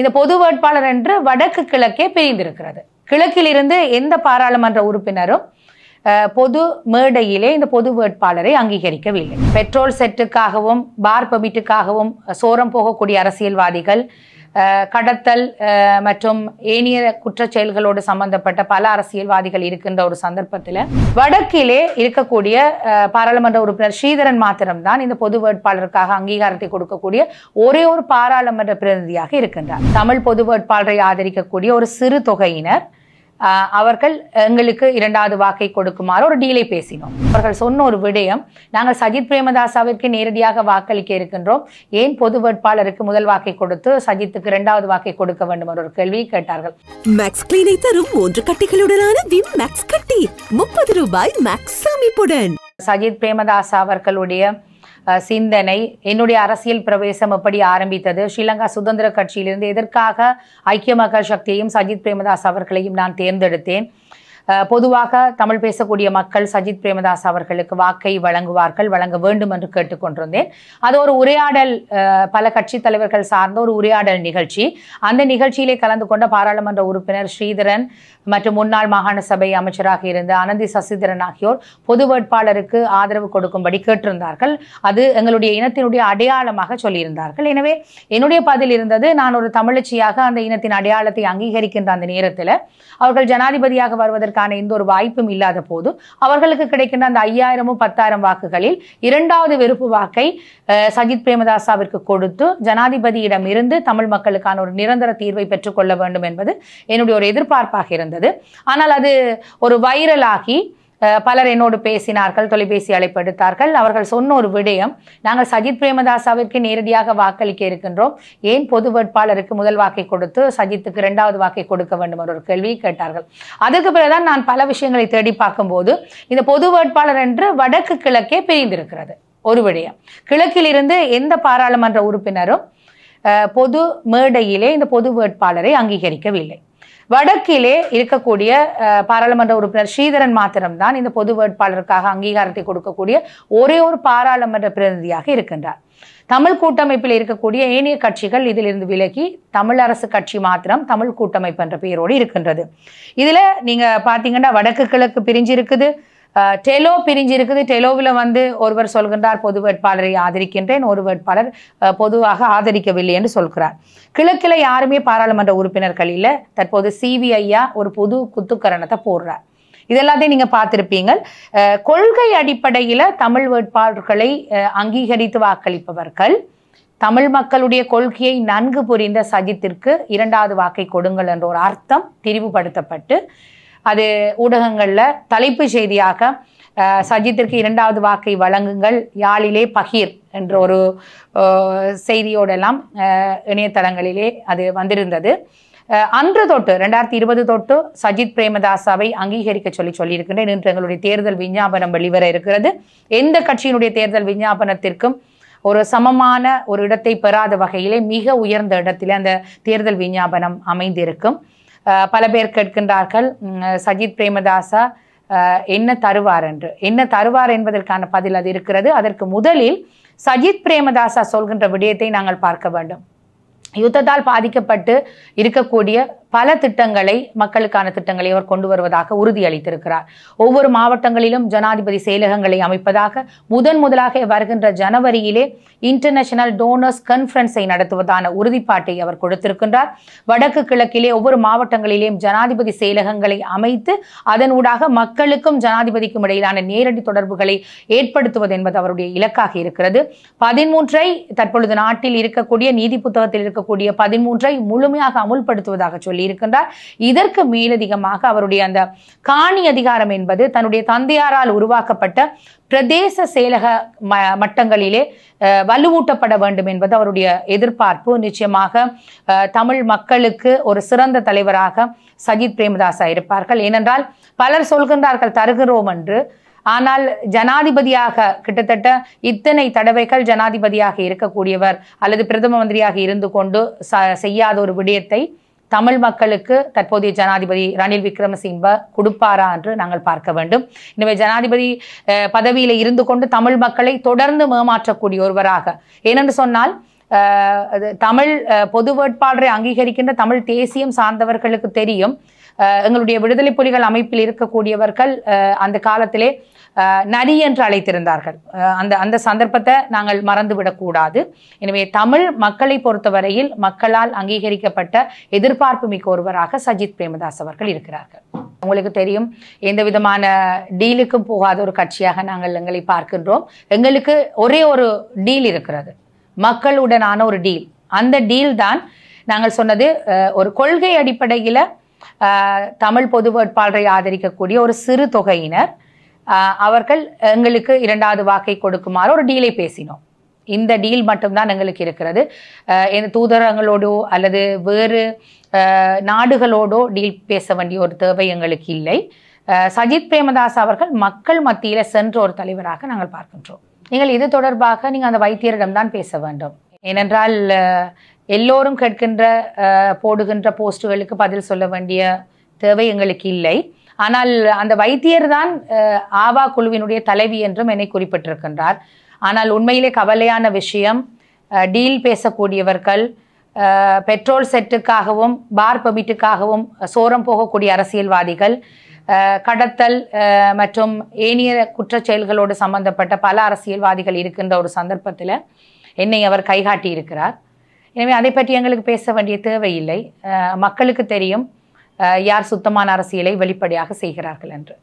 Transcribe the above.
இந்த பொது வேட்பாளர் என்று வடக்கு கிழக்கே பிரிந்திருக்கிறது கிழக்கிலிருந்து எந்த பாராளுமன்ற உறுப்பினரும் பொது மேடையிலே இந்த பொது வேட்பாளரை அங்கீகரிக்கவில்லை பெட்ரோல் செட்டுக்காகவும் பார் பமிட்டுக்காகவும் சோரம் போகக்கூடிய அரசியல்வாதிகள் கடத்தல் மற்றும் ஏனிய குற்ற செயல்களோடு சம்பந்தப்பட்ட பல அரசியல்வாதிகள் இருக்கின்ற ஒரு சந்தர்ப்பத்தில் வடக்கிலே இருக்கக்கூடிய பாராளுமன்ற உறுப்பினர் ஸ்ரீதரன் மாத்திரம்தான் இந்த பொது வேட்பாளருக்காக அங்கீகாரத்தை கொடுக்கக்கூடிய ஒரே ஒரு பாராளுமன்ற பிரதிநிதியாக இருக்கின்றார் தமிழ் பொது வேட்பாளரை ஆதரிக்கக்கூடிய ஒரு சிறு தொகையினர் அவர்கள் எங்களுக்கு இரண்டாவது வாக்கை கொடுக்குமாறு ஒரு டீலை பேசினோம் அவர்கள் சொன்ன ஒரு விடயம் நாங்கள் சஜித் பிரேமதாசாவிற்கு நேரடியாக வாக்களிக்க இருக்கின்றோம் ஏன் பொது வேட்பாளருக்கு முதல் வாக்கை கொடுத்து சஜித்துக்கு இரண்டாவது வாக்கை கொடுக்க வேண்டும் என்ற ஒரு கேள்வி கேட்டார்கள் மேக்ஸ் கிளீனை தரும் மூன்று கட்டிகளுடனான விம் மேக்ஸ் கட்டி முப்பது ரூபாய் மேக்ஸ் சமீபுடன் சஜித் பிரேமதாசா அவர்களுடைய சிந்தனை என்னுடைய அரசியல் பிரவேசம் எப்படி ஆரம்பித்தது ஸ்ரீலங்கா சுதந்திர கட்சியிலிருந்து எதற்காக ஐக்கிய மக்கள் சக்தியையும் சஜித் பிரேமதாஸ் அவர்களையும் நான் தேர்ந்தெடுத்தேன் பொதுவாக தமிழ் பேசக்கூடிய மக்கள் சஜித் பிரேமதாஸ் அவர்களுக்கு வாக்கை வழங்குவார்கள் வழங்க வேண்டும் என்று கேட்டுக்கொண்டிருந்தேன் அது ஒரு உரையாடல் பல கட்சி தலைவர்கள் சார்ந்த ஒரு உரையாடல் நிகழ்ச்சி அந்த நிகழ்ச்சியிலே கலந்து கொண்ட பாராளுமன்ற உறுப்பினர் ஸ்ரீதரன் மற்றும் முன்னாள் மாகாண சபை அமைச்சராக இருந்த அனந்தி சசிதரன் ஆகியோர் பொது வேட்பாளருக்கு ஆதரவு கொடுக்கும்படி கேட்டிருந்தார்கள் அது எங்களுடைய இனத்தினுடைய அடையாளமாக சொல்லியிருந்தார்கள் எனவே என்னுடைய பதில் இருந்தது நான் ஒரு தமிழச்சியாக அந்த இனத்தின் அடையாளத்தை அங்கீகரிக்கின்ற அந்த நேரத்தில் அவர்கள் ஜனாதிபதியாக வருவதற்கு அதற்கான எந்த ஒரு வாய்ப்பும் இல்லாத போது அவர்களுக்கு கிடைக்கின்ற அந்த ஐயாயிரமும் பத்தாயிரம் வாக்குகளில் இரண்டாவது வெறுப்பு வாக்கை சஜித் பிரேமதாசாவிற்கு கொடுத்து ஜனாதிபதியிடம் இருந்து தமிழ் மக்களுக்கான ஒரு நிரந்தர தீர்வை பெற்றுக்கொள்ள வேண்டும் என்பது என்னுடைய ஒரு எதிர்பார்ப்பாக இருந்தது ஆனால் அது ஒரு வைரலாகி பலர் என்னோடு பேசினார்கள் தொலைபேசி அழைப்பு எடுத்தார்கள் அவர்கள் சொன்ன ஒரு விடயம் நாங்கள் சஜித் பிரேமதாசாவிற்கு நேரடியாக வாக்களிக்க இருக்கின்றோம் ஏன் பொது வேட்பாளருக்கு முதல் வாக்கை கொடுத்து சஜித்துக்கு இரண்டாவது வாக்கை கொடுக்க வேண்டும் என்ற ஒரு கேள்வி கேட்டார்கள் அதுக்கு பிறகுதான் நான் பல விஷயங்களை தேடி பார்க்கும்போது இந்த பொது வேட்பாளர் என்று வடக்கு கிழக்கே பிரிந்திருக்கிறது ஒரு விடயம் கிழக்கிலிருந்து எந்த பாராளுமன்ற உறுப்பினரும் பொது மேடையிலே இந்த பொது வேட்பாளரை அங்கீகரிக்கவில்லை வடக்கிலே இருக்கக்கூடிய பாராளுமன்ற உறுப்பினர் ஸ்ரீதரன் மாத்திரம்தான் இந்த பொது வேட்பாளருக்காக அங்கீகாரத்தை கொடுக்கக்கூடிய ஒரே ஒரு பாராளுமன்ற பிரதிநிதியாக இருக்கின்றார் தமிழ் கூட்டமைப்பில் இருக்கக்கூடிய ஏனைய கட்சிகள் இதிலிருந்து விலகி தமிழ் அரசு கட்சி மாத்திரம் தமிழ் கூட்டமைப்பு என்ற பெயரோடு இருக்கின்றது இதில் நீங்கள் பார்த்தீங்கன்னா வடக்கு கிழக்கு பிரிஞ்சு இருக்குது டெலோ பிரிஞ்சு இருக்குது டெலோவில் வந்து ஒருவர் சொல்கின்றார் பொது வேட்பாளரை ஆதரிக்கின்றேன் ஒரு வேட்பாளர் பொதுவாக ஆதரிக்கவில்லை என்று சொல்கிறார் கிழக்கில் யாருமே பாராளுமன்ற உறுப்பினர்கள் இல்லை தற்போது சிவிஐயா ஒரு புது குத்துக்கரணத்தை போடுறார் இதெல்லாத்தையும் நீங்கள் பார்த்துருப்பீங்க கொள்கை அடிப்படையில் தமிழ் வேட்பாளர்களை அங்கீகரித்து வாக்களிப்பவர்கள் தமிழ் மக்களுடைய கொள்கையை நன்கு புரிந்த சஜித்திற்கு இரண்டாவது வாக்கை கொடுங்கள் என்ற ஒரு அர்த்தம் தெரிவுபடுத்தப்பட்டு அது ஊடகங்களில் தலைப்பு செய்தியாக சஜித்திற்கு இரண்டாவது வாக்கை வழங்குங்கள் யாழிலே பகீர் என்ற ஒரு செய்தியோடெல்லாம் இணையதளங்களிலே அது வந்திருந்தது அன்று தொட்டு ரெண்டாயிரத்தி இருபது தொட்டு சஜித் பிரேமதாசாவை அங்கீகரிக்க சொல்லி சொல்லியிருக்கின்றேன் இன்று எங்களுடைய தேர்தல் விஞ்ஞாபனம் வெளிவர இருக்கிறது எந்த கட்சியினுடைய தேர்தல் விஞ்ஞாபனத்திற்கும் ஒரு சமமான ஒரு இடத்தை பெறாத வகையிலே மிக உயர்ந்த இடத்திலே அந்த தேர்தல் விஞ்ஞாபனம் அமைந்திருக்கும் பல பேர் கேட்கின்றார்கள் சஜித் பிரேமதாசா என்ன தருவார் என்று என்ன தருவார் என்பதற்கான பதில் அது இருக்கிறது அதற்கு முதலில் சஜித் பிரேமதாசா சொல்கின்ற விடயத்தை நாங்கள் பார்க்க வேண்டும் யுத்தத்தால் பாதிக்கப்பட்டு இருக்கக்கூடிய பல திட்டங்களை மக்களுக்கான திட்டங்களை அவர் கொண்டு வருவதாக உறுதியளித்திருக்கிறார் ஒவ்வொரு மாவட்டங்களிலும் ஜனாதிபதி செயலகங்களை அமைப்பதாக முதன் முதலாக வருகின்ற ஜனவரியிலே இன்டர்நேஷனல் டோனர்ஸ் கன்ஃபரன்ஸை நடத்துவதான உறுதிப்பாட்டை அவர் கொடுத்திருக்கின்றார் வடக்கு கிழக்கிலே ஒவ்வொரு மாவட்டங்களிலேயும் ஜனாதிபதி செயலகங்களை அமைத்து அதன் ஊடாக மக்களுக்கும் ஜனாதிபதிக்கும் இடையிலான நேரடி தொடர்புகளை ஏற்படுத்துவது என்பது அவருடைய இலக்காக இருக்கிறது பதிமூன்றை தற்பொழுது நாட்டில் இருக்கக்கூடிய நீதி புத்தகத்தில் இருக்க இருக்கக்கூடிய பதிமூன்றை முழுமையாக அமுல்படுத்துவதாக சொல்லியிருக்கின்றார் இதற்கு மேலதிகமாக அவருடைய அந்த காணி அதிகாரம் என்பது தன்னுடைய தந்தையாரால் உருவாக்கப்பட்ட பிரதேச செயலக ம மட்டங்களிலே வலுவூட்டப்பட வேண்டும் என்பது அவருடைய எதிர்பார்ப்பு நிச்சயமாக தமிழ் மக்களுக்கு ஒரு சிறந்த தலைவராக சஜித் பிரேமதாசா இருப்பார்கள் ஏனென்றால் பலர் சொல்கின்றார்கள் தருகிறோம் என்று ஆனால் ஜனாதிபதியாக கிட்டத்தட்ட இத்தனை தடவைகள் ஜனாதிபதியாக இருக்கக்கூடியவர் அல்லது பிரதம மந்திரியாக இருந்து கொண்டு செய்யாத ஒரு விடயத்தை தமிழ் மக்களுக்கு தற்போதைய ஜனாதிபதி ரணில் விக்ரமசிங்க கொடுப்பாரா என்று நாங்கள் பார்க்க வேண்டும் எனவே ஜனாதிபதி பதவியில் இருந்து கொண்டு தமிழ் மக்களை தொடர்ந்து மேமாற்றக்கூடிய ஒருவராக ஏனென்று சொன்னால் தமிழ் பொது வேட்பாளரை அங்கீகரிக்கின்ற தமிழ் தேசியம் சார்ந்தவர்களுக்கு தெரியும் எங்களுடைய விடுதலை புலிகள் அமைப்பில் இருக்கக்கூடியவர்கள் அந்த காலத்திலே நரி என்று அழைத்திருந்தார்கள் அந்த அந்த சந்தர்ப்பத்தை நாங்கள் மறந்துவிடக்கூடாது எனவே தமிழ் மக்களை பொறுத்தவரையில் மக்களால் அங்கீகரிக்கப்பட்ட எதிர்பார்ப்பு மிக்க ஒருவராக சஜித் பிரேமதாஸ் அவர்கள் இருக்கிறார்கள் உங்களுக்கு தெரியும் எந்த விதமான டீலுக்கும் போகாத ஒரு கட்சியாக நாங்கள் எங்களை பார்க்கின்றோம் எங்களுக்கு ஒரே ஒரு டீல் இருக்கிறது மக்களுடனான ஒரு டீல் அந்த டீல் தான் நாங்கள் சொன்னது ஒரு கொள்கை அடிப்படையில் தமிழ் பொது வேட்பாளரை ஆதரிக்கக்கூடிய ஒரு சிறு தொகையினர் அவர்கள் எங்களுக்கு இரண்டாவது வாக்கை கொடுக்குமாறு ஒரு டீலை பேசினோம் இந்த டீல் மட்டும்தான் எங்களுக்கு இருக்கிறது தூதரங்களோடோ அல்லது வேறு நாடுகளோடோ டீல் பேச வேண்டிய ஒரு தேவை எங்களுக்கு இல்லை சஜித் பிரேமதாஸ் அவர்கள் மக்கள் மத்தியில் சென்ற ஒரு தலைவராக நாங்கள் பார்க்கின்றோம் நீங்கள் இது தொடர்பாக நீங்கள் அந்த வைத்தியரிடம்தான் பேச வேண்டும் ஏனென்றால் எல்லோரும் கேட்கின்ற போடுகின்ற போஸ்ட்டுகளுக்கு பதில் சொல்ல வேண்டிய தேவை எங்களுக்கு இல்லை ஆனால் அந்த வைத்தியர் தான் ஆவா குழுவினுடைய தலைவி என்றும் என்னை குறிப்பிட்டிருக்கின்றார் ஆனால் உண்மையிலே கவலையான விஷயம் டீல் பேசக்கூடியவர்கள் பெட்ரோல் செட்டுக்காகவும் பார் பமிட்டுக்காகவும் சோரம் போகக்கூடிய அரசியல்வாதிகள் கடத்தல் மற்றும் ஏனைய குற்றச்செயல்களோடு சம்பந்தப்பட்ட பல அரசியல்வாதிகள் இருக்கின்ற ஒரு சந்தர்ப்பத்தில் என்னை அவர் கைகாட்டி இருக்கிறார் எனவே அதை பற்றி எங்களுக்கு பேச வேண்டிய தேவையில்லை மக்களுக்கு தெரியும் யார் சுத்தமான அரசியலை வெளிப்படையாக செய்கிறார்கள் என்று